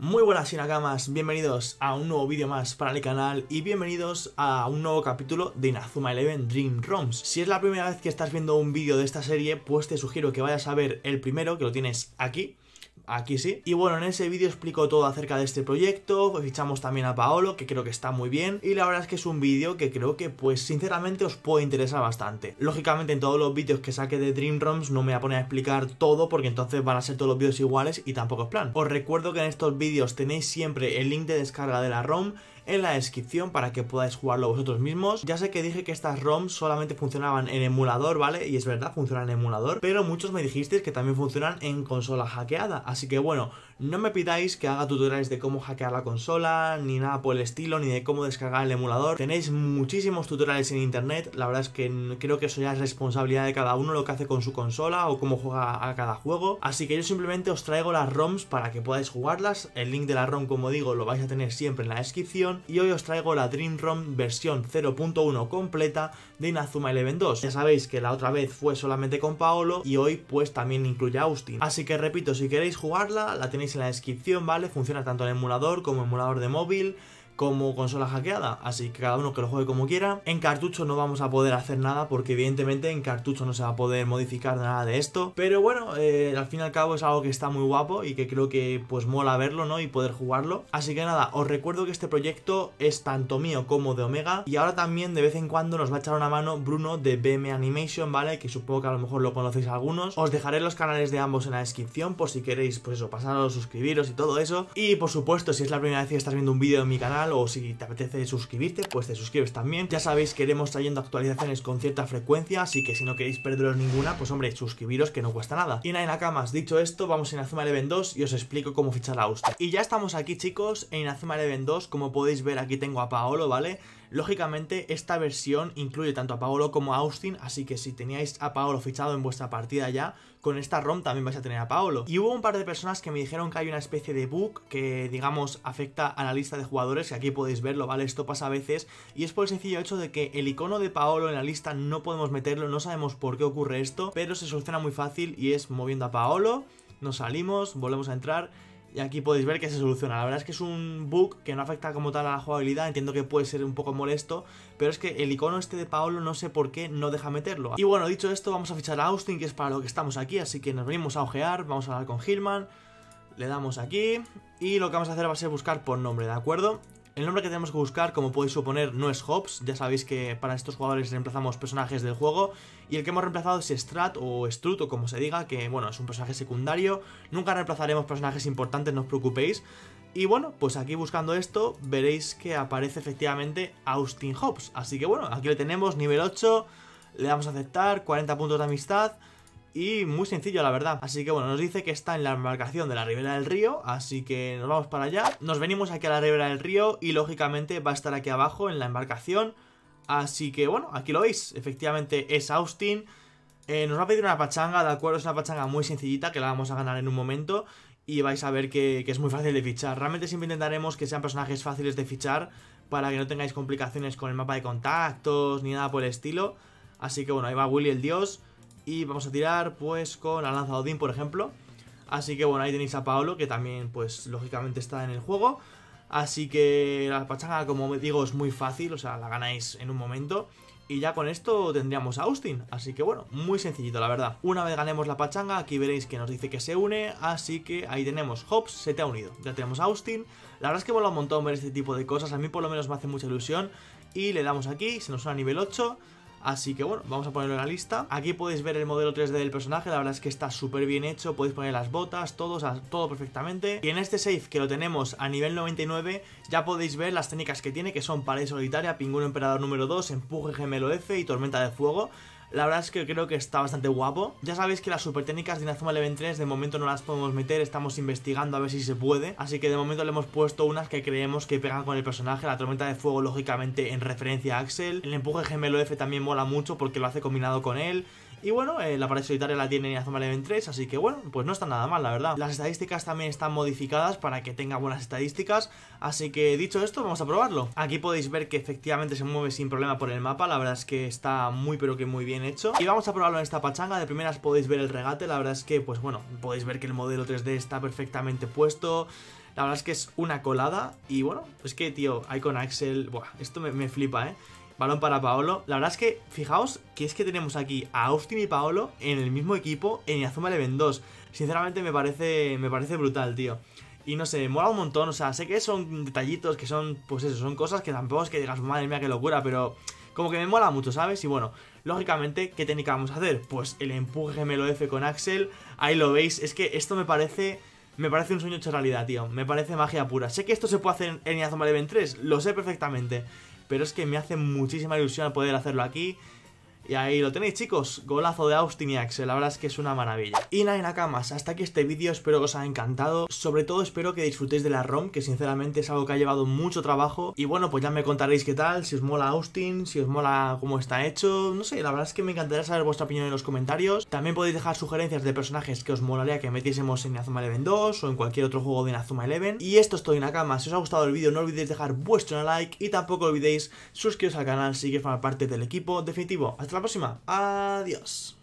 Muy buenas Inakamas, bienvenidos a un nuevo vídeo más para el canal y bienvenidos a un nuevo capítulo de Inazuma Eleven Dream ROMs. Si es la primera vez que estás viendo un vídeo de esta serie, pues te sugiero que vayas a ver el primero, que lo tienes aquí, aquí sí. Y bueno, en ese vídeo explico todo acerca de este proyecto, pues fichamos también a Paolo, que creo que está muy bien, y la verdad es que es un vídeo que creo que, pues sinceramente, os puede interesar bastante. Lógicamente, en todos los vídeos que saque de Dream no me voy a poner a explicar todo, porque entonces van a ser todos los vídeos iguales y tampoco es plan. Os recuerdo que en estos vídeos tenéis siempre el link de descarga de la ROM, en la descripción para que podáis jugarlo vosotros mismos. Ya sé que dije que estas ROMs solamente funcionaban en emulador, ¿vale? Y es verdad, funcionan en emulador, pero muchos me dijisteis que también funcionan en consola hackeada. Así que bueno, no me pidáis que haga tutoriales de cómo hackear la consola, ni nada por el estilo, ni de cómo descargar el emulador. Tenéis muchísimos tutoriales en internet, la verdad es que creo que eso ya es responsabilidad de cada uno lo que hace con su consola o cómo juega a cada juego. Así que yo simplemente os traigo las ROMs para que podáis jugarlas. El link de la ROM, como digo, lo vais a tener siempre en la descripción. Y hoy os traigo la Dream ROM versión 0.1 completa de Inazuma Eleven 2. Ya sabéis que la otra vez fue solamente con Paolo y hoy pues también incluye a Austin. Así que repito, si queréis jugarla, la tenéis en la descripción, ¿vale? Funciona tanto en emulador como emulador de móvil, como consola hackeada, así que cada uno que lo juegue como quiera. En cartucho no vamos a poder hacer nada porque evidentemente en cartucho no se va a poder modificar nada de esto, pero bueno, eh, al fin y al cabo es algo que está muy guapo y que creo que pues mola verlo, ¿no? Y poder jugarlo. Así que nada, os recuerdo que este proyecto es tanto mío como de Omega y ahora también de vez en cuando nos va a echar una mano Bruno de BM Animation, ¿vale? Que supongo que a lo mejor lo conocéis algunos. Os dejaré los canales de ambos en la descripción por si queréis, pues eso, pasaros, suscribiros y todo eso. Y por supuesto, si es la primera vez que estás viendo un vídeo en mi canal, o si te apetece suscribirte, pues te suscribes también. Ya sabéis que iremos trayendo actualizaciones con cierta frecuencia, así que si no queréis perderos ninguna, pues hombre, suscribiros que no cuesta nada. Y nada, más dicho esto, vamos en Inazuma Eleven 2 y os explico cómo fichar a usted Y ya estamos aquí, chicos, en Inazuma Eleven 2, como podéis ver aquí tengo a Paolo, ¿vale? Lógicamente, esta versión incluye tanto a Paolo como a Austin, así que si teníais a Paolo fichado en vuestra partida ya, con esta ROM también vais a tener a Paolo. Y hubo un par de personas que me dijeron que hay una especie de bug que, digamos, afecta a la lista de jugadores, que aquí podéis verlo, ¿vale? Esto pasa a veces, y es por el sencillo hecho de que el icono de Paolo en la lista no podemos meterlo, no sabemos por qué ocurre esto, pero se soluciona muy fácil y es moviendo a Paolo, nos salimos, volvemos a entrar y aquí podéis ver que se soluciona. La verdad es que es un bug que no afecta como tal a la jugabilidad. Entiendo que puede ser un poco molesto. Pero es que el icono este de Paolo no sé por qué no deja meterlo. Y bueno, dicho esto, vamos a fichar a Austin, que es para lo que estamos aquí. Así que nos venimos a ojear. Vamos a hablar con Hillman. Le damos aquí. Y lo que vamos a hacer va a ser buscar por nombre, ¿de acuerdo? El nombre que tenemos que buscar, como podéis suponer, no es Hobbs, ya sabéis que para estos jugadores reemplazamos personajes del juego, y el que hemos reemplazado es Strat o Strut o como se diga, que bueno, es un personaje secundario, nunca reemplazaremos personajes importantes, no os preocupéis, y bueno, pues aquí buscando esto veréis que aparece efectivamente Austin Hobbs, así que bueno, aquí lo tenemos, nivel 8, le damos a aceptar, 40 puntos de amistad, y muy sencillo la verdad. Así que bueno, nos dice que está en la embarcación de la ribera del río, así que nos vamos para allá. Nos venimos aquí a la ribera del río y lógicamente va a estar aquí abajo en la embarcación. Así que bueno, aquí lo veis, efectivamente es Austin. Eh, nos va a pedir una pachanga, ¿de acuerdo? Es una pachanga muy sencillita que la vamos a ganar en un momento y vais a ver que, que, es muy fácil de fichar. Realmente siempre intentaremos que sean personajes fáciles de fichar para que no tengáis complicaciones con el mapa de contactos ni nada por el estilo. Así que bueno, ahí va Willy el Dios. Y vamos a tirar pues con la lanza Odín, por ejemplo. Así que bueno, ahí tenéis a Paolo, que también pues lógicamente está en el juego. Así que la pachanga, como digo, es muy fácil, o sea, la ganáis en un momento. Y ya con esto tendríamos a Austin, así que bueno, muy sencillito la verdad. Una vez ganemos la pachanga, aquí veréis que nos dice que se une, así que ahí tenemos, Hobbs se te ha unido. Ya tenemos a Austin, la verdad es que mola un montón ver este tipo de cosas, a mí por lo menos me hace mucha ilusión. Y le damos aquí, se nos suena a nivel 8, Así que bueno, vamos a ponerlo en la lista. Aquí podéis ver el modelo 3D del personaje, la verdad es que está súper bien hecho, podéis poner las botas, todo, todo perfectamente. Y en este save que lo tenemos a nivel 99, ya podéis ver las técnicas que tiene, que son pared solitaria, pingüino emperador número 2, empuje gemelo F y tormenta de fuego. La verdad es que creo que está bastante guapo. Ya sabéis que las super técnicas de Inazuma Eleven 3 de momento no las podemos meter, estamos investigando a ver si se puede. Así que de momento le hemos puesto unas que creemos que pegan con el personaje. La tormenta de fuego, lógicamente, en referencia a Axel. El empuje gemelo F también mola mucho porque lo hace combinado con él. Y bueno, eh, la pared solitaria la tiene Niazuma Eleven 3, así que bueno, pues no está nada mal, la verdad. Las estadísticas también están modificadas para que tenga buenas estadísticas, así que dicho esto, vamos a probarlo. Aquí podéis ver que efectivamente se mueve sin problema por el mapa, la verdad es que está muy pero que muy bien hecho. Y vamos a probarlo en esta pachanga, de primeras podéis ver el regate, la verdad es que, pues bueno, podéis ver que el modelo 3D está perfectamente puesto... La verdad es que es una colada y bueno, es pues que tío, Icon Axel, buah, esto me, me flipa, ¿eh? Balón para Paolo. La verdad es que, fijaos que es que tenemos aquí a Austin y Paolo en el mismo equipo en Yazuma Eleven 2. Sinceramente me parece, me parece brutal, tío. Y no sé, mola un montón. O sea, sé que son detallitos, que son, pues eso, son cosas que tampoco es que digas, madre mía, qué locura, pero como que me mola mucho, ¿sabes? Y bueno, lógicamente, ¿qué técnica vamos a hacer? Pues el empuje gemelo F con Axel. Ahí lo veis. Es que esto me parece. Me parece un sueño hecho realidad, tío. Me parece magia pura. Sé que esto se puede hacer en Yazuma Eleven 3, lo sé perfectamente pero es que me hace muchísima ilusión poder hacerlo aquí y ahí lo tenéis chicos, golazo de Austin y Axel, la verdad es que es una maravilla. Y nada, Nakamas, hasta aquí este vídeo, espero que os haya encantado, sobre todo espero que disfrutéis de la ROM, que sinceramente es algo que ha llevado mucho trabajo, y bueno, pues ya me contaréis qué tal, si os mola Austin, si os mola cómo está hecho, no sé, la verdad es que me encantaría saber vuestra opinión en los comentarios, también podéis dejar sugerencias de personajes que os molaría que metiésemos en Azuma Eleven 2 o en cualquier otro juego de Azuma Eleven, y esto es todo Nakamas, si os ha gustado el vídeo no olvidéis dejar vuestro like y tampoco olvidéis suscribiros al canal si queréis formar parte del equipo definitivo, hasta la próxima. Adiós.